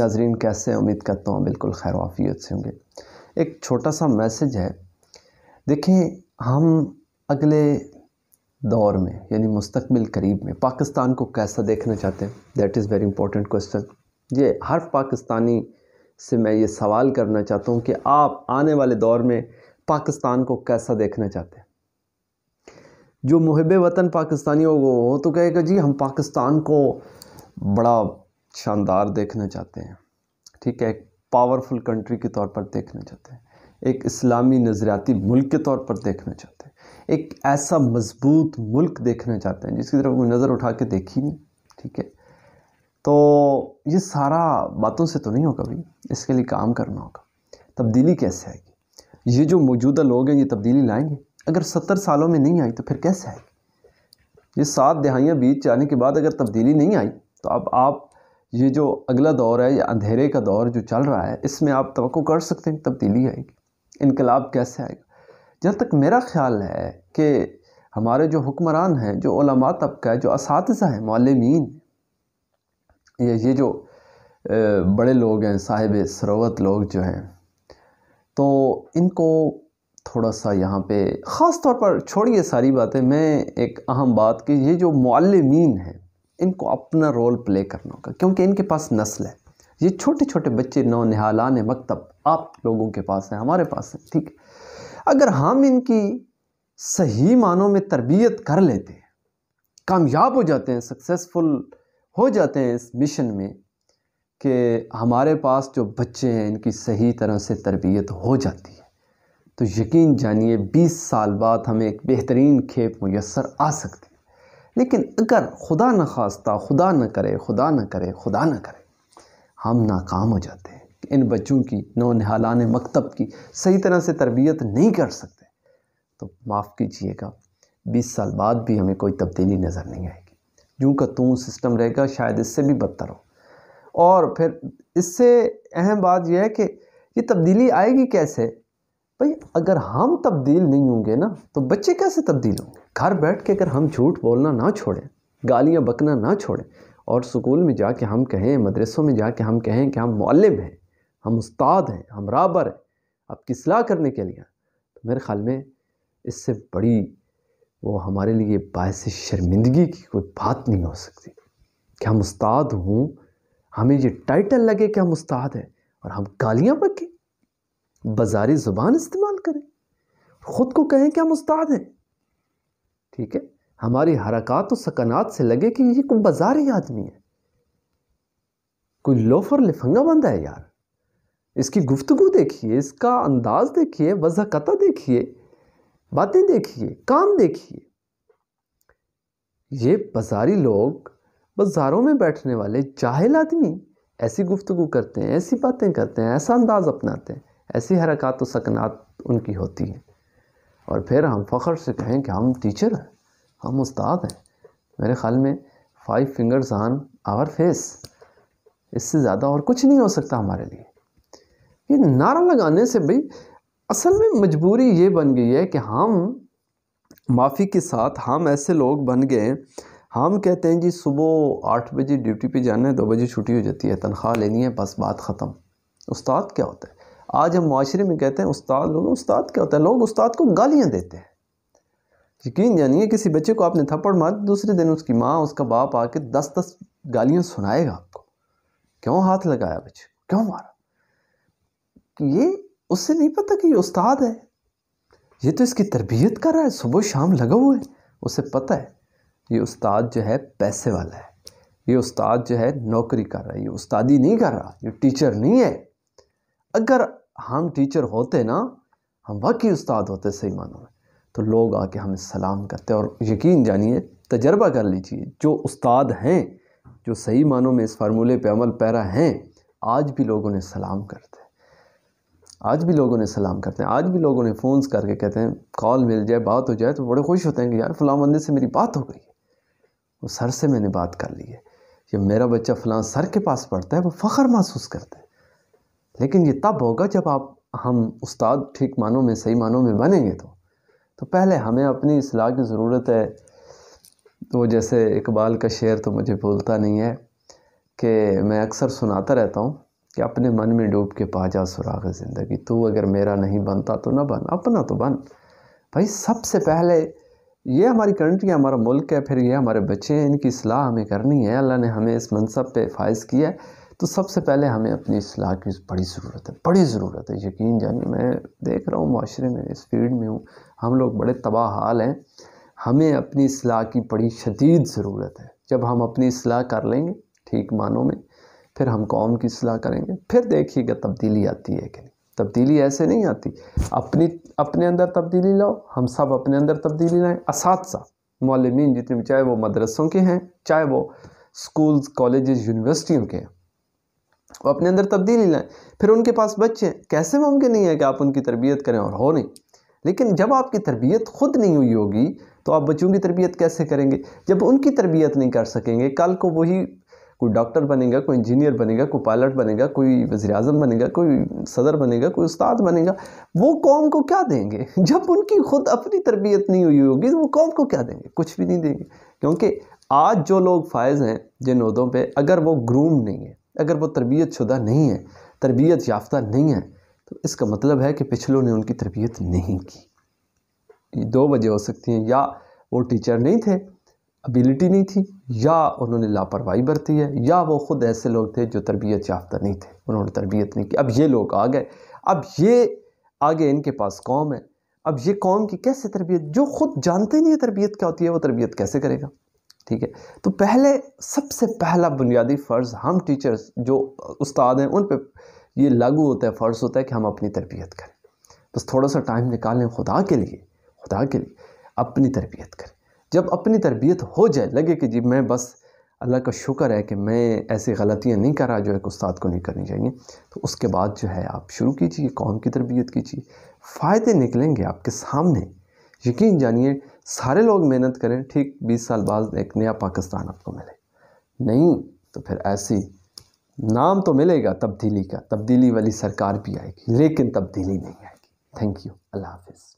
नाजरीन कैसे उम्मीद करता हूँ बिल्कुल खैर वाफियत से होंगे एक छोटा सा मैसेज है देखें हम अगले दौर में यानी मुस्तकबिल करीब में पाकिस्तान को कैसा देखना चाहते हैं that is very important question ये हर पाकिस्तानी से मैं ये सवाल करना चाहता हूँ कि आप आने वाले दौर में पाकिस्तान को कैसा देखना चाहते हैं जो मुहब वतन पाकिस्तानी हो वो तो कहेगा जी हम पाकिस्तान को बड़ा शानदार देखना चाहते हैं ठीक है एक पावरफुल कंट्री के तौर पर देखना चाहते हैं एक इस्लामी नज़रियाती मुल्क के तौर पर देखना चाहते हैं एक ऐसा मजबूत मुल्क देखना चाहते हैं जिसकी तरफ कोई नज़र उठा के देखी नहीं ठीक है तो ये सारा बातों से तो नहीं होगा भाई इसके लिए काम करना होगा तब्दीली कैसे आएगी ये जो मौजूदा लोग हैं ये तब्दीली लाएंगे अगर सत्तर सालों में नहीं आई तो फिर कैसे आएगी ये सात दहाइयाँ बीत जाने के बाद अगर तब्दीली नहीं आई तो अब आप ये जो अगला दौर है या अंधेरे का दौर जो चल रहा है इसमें आप तो कर सकते हैं तब्दीली आएगी इनकलाब कैसे आएगा जहाँ तक मेरा ख्याल है कि हमारे जो हुक्मरान हैं जो ओलमा तबका है जो इस हैं मालमीन ये ये जो बड़े लोग हैं साहिब सरोवत लोग जो हैं तो इनको थोड़ा सा यहाँ पे ख़ास तौर पर छोड़िए सारी बातें मैं एक अहम बात कि ये जो मालमीन हैं इनको अपना रोल प्ले करना होगा क्योंकि इनके पास नस्ल है ये छोटे छोटे बच्चे नौ निहालान मकतब आप लोगों के पास हैं हमारे पास हैं ठीक अगर हम इनकी सही मानों में तरबियत कर लेते हैं कामयाब हो जाते हैं सक्सेसफुल हो जाते हैं इस मिशन में कि हमारे पास जो बच्चे हैं इनकी सही तरह से तरबियत हो जाती है तो यकीन जानिए 20 साल बाद हमें एक बेहतरीन खेप मैसर आ सकती है लेकिन अगर खुदा न खास्ता खुदा न करे खुदा न करे खुदा न करे हम नाकाम हो जाते हैं इन बच्चों की नौ नहालान मकतब की सही तरह से तरबियत नहीं कर सकते तो माफ़ कीजिएगा बीस साल बाद भी हमें कोई तब्दीली नज़र नहीं आएगी यूँ का तू सिस्टम रहेगा शायद इससे भी बदतर हो और फिर इससे अहम बात यह है कि ये तब्दीली आएगी कैसे भाई अगर हम तब्दील नहीं होंगे ना तो बच्चे कैसे तब्दील होंगे घर बैठ के अगर हम झूठ बोलना ना छोड़ें गालियाँ बकना ना छोड़ें और स्कूल में जाके हम कहें मदरसों में जाके हम कहें कि हम मौलम हैं हम उस्ताद हैं हम राबर हैं आपकी सलाह करने के लिए तो मेरे ख़्याल में इससे बड़ी वो हमारे लिए बायस शर्मिंदगी की कोई बात नहीं हो सकती कि हम उस्ताद हों हमें ये टाइटल लगे कि हम उस्ताद हैं और हम गालियाँ बकें बाजारी ज़ुबान इस्तेमाल करें ख़ुद को कहें क्या मुस्ताद उस्ताद हैं ठीक है हमारी हरकत तो सकनात से लगे कि ये कोई बाजारी आदमी है कोई लोफर लिफंगा बंदा है यार इसकी गुफ्तगु देखिए इसका अंदाज देखिए वजाकता देखिए बातें देखिए काम देखिए ये बाजारी लोग बाज़ारों में बैठने वाले जाहिल आदमी ऐसी गुफ्तगु करते हैं ऐसी बातें करते हैं ऐसा अंदाज़ अपनाते हैं ऐसी हरकत व सकनात उनकी होती है और फिर हम फ़ख्र से कहें कि हम टीचर हैं हम उस्ताद हैं मेरे ख्याल में five fingers on our face इससे ज़्यादा और कुछ नहीं हो सकता हमारे लिए ये नारा लगाने से भाई असल में मजबूरी ये बन गई है कि हम माफ़ी के साथ हम ऐसे लोग बन गए हम कहते हैं जी सुबह आठ बजे ड्यूटी पे जाना है दो बजे छुट्टी हो जाती है तनख्वाह लेनी है बस बात ख़त्म उस्ताद क्या होता है आज हम माशरे में कहते हैं उस्ताद लोग उस्ताद क्या होता है लोग उस्ताद को गालियाँ देते हैं यकीन जानिए किसी बच्चे को आपने थप्पड़ मार दूसरे दिन उसकी माँ उसका बाप आके दस दस गालियाँ सुनाएगा आपको क्यों हाथ लगाया बच्चे क्यों मारा ये उससे नहीं पता कि ये उस्ताद है ये तो इसकी तरबियत कर रहा है सुबह शाम लगा हुआ है उसे पता है ये उस्ताद जो है पैसे वाला है ये उस्ताद जो है नौकरी कर रहा है ये उस्तादी नहीं कर रहा ये टीचर नहीं है अगर हम टीचर होते ना हम वाकई उस्ताद होते सही मानों में तो लोग आके हमें सलाम करते और यकीन जानिए तजर्बा कर लीजिए जो उस्ताद हैं जो सही मानों में इस फार्मूले पे अमल पैरा हैं आज भी लोगों ने सलाम करते हैं आज भी लोगों ने सलाम करते हैं आज भी लोगों ने फ़ोन्स करके कहते हैं कॉल मिल जाए बात हो जाए तो बड़े खुश होते हैं कि यार फ़लाँ बंदे से मेरी बात हो गई वो सर से मैंने बात कर ली है जब मेरा बच्चा फलां सर के पास पढ़ता है वो फ़ख्र महसूस करता है लेकिन ये तब होगा जब आप हम उस्ताद ठीक मानों में सही मानों में बनेंगे तो तो पहले हमें अपनी असलाह की ज़रूरत है तो जैसे इकबाल का शेर तो मुझे भूलता नहीं है कि मैं अक्सर सुनाता रहता हूँ कि अपने मन में डूब के पा जा सुराग ज़िंदगी तू अगर मेरा नहीं बनता तो ना बन अपना तो बन भाई सबसे पहले ये हमारी कंट्री है हमारा मुल्क है फिर ये हमारे बच्चे हैं इनकी सलाह हमें करनी है अल्लाह ने हमें इस मनसब पे फायज़ किया है तो सबसे पहले हमें अपनी असलाह की बड़ी ज़रूरत है बड़ी ज़रूरत है यकीन जानिए मैं देख रहा हूँ माशरे में इस फील्ड में हूँ हम लोग बड़े तबाह हाल हैं हमें अपनी असलाह की बड़ी शदीद ज़रूरत है जब हम अपनी असलाह कर लेंगे ठीक मानों में फिर हम कौम की असलाह करेंगे फिर देखिएगा तब्दीली आती है कि नहीं तब्दीली ऐसे नहीं आती अपनी अपने अंदर तब्दीली लाओ हम सब अपने अंदर तब्दीली लाएँ इस मौलमिन जितने चाहे वो मदरसों के हैं चाहे वो स्कूल्स कॉलेज़ यूनिवर्सिटियों के हैं वो अपने अंदर तब्दीली लाएँ फिर उनके पास बच्चे कैसे मुमकिन नहीं है कि आप उनकी तरबियत करें और हो नहीं लेकिन जब आपकी तरबियत खुद नहीं हुई होगी तो आप बच्चों की तरबियत कैसे करेंगे जब उनकी तरबियत नहीं कर सकेंगे कल को वही कोई डॉक्टर बनेगा कोई इंजीनियर बनेगा कोई पायलट बनेगा कोई वजी अजम बनेगा कोई सदर बनेगा कोई उस्ताद बनेगा वो कौम को क्या देंगे जब उनकी खुद अपनी तरबियत नहीं हुई होगी तो वो कौम को क्या देंगे कुछ भी नहीं देंगे क्योंकि आज जो लोग फायज हैं जिन उहदों पर अगर वो ग्रूम नहीं है अगर वो तरबियत शुदा नहीं है तरबियत याफ्ता नहीं है तो इसका मतलब है कि पिछलों ने उनकी तरबियत नहीं की दो वजह हो सकती हैं या वो टीचर नहीं थे एबिलिटी नहीं थी या उन्होंने लापरवाही बरती है या वो ख़ुद ऐसे लोग थे जो तरबियत याफ्ता नहीं थे उन्होंने तरबियत नहीं की अब ये लोग आ गए अब ये आगे इनके पास कौम है अब ये कौम की कैसे तरबियत जो ख़ुद जानते नहीं है तरबियत क्या होती है वो तरबियत कैसे करेगा ठीक है तो पहले सबसे पहला बुनियादी फ़र्ज़ हम टीचर्स जो उस्ताद हैं उन पर ये लागू होता है फ़र्ज़ होता है कि हम अपनी तरबियत करें बस थोड़ा सा टाइम निकालें खुदा के लिए खुदा के लिए अपनी तरबियत करें जब अपनी तरबियत हो जाए लगे कि जी मैं बस अल्लाह का शुक्र है कि मैं ऐसी गलतियाँ नहीं करा जो एक उस्ताद को नहीं करनी चाहिए तो उसके बाद जो है आप शुरू कीजिए कौम की तरबियत कीजिए फ़ायदे निकलेंगे आपके सामने यकीन जानिए सारे लोग मेहनत करें ठीक 20 साल बाद एक नया पाकिस्तान आपको मिले नहीं तो फिर ऐसी नाम तो मिलेगा तब्दीली का तब्दीली वाली सरकार भी आएगी लेकिन तब्दीली नहीं आएगी थैंक यू अल्लाह हाफिज़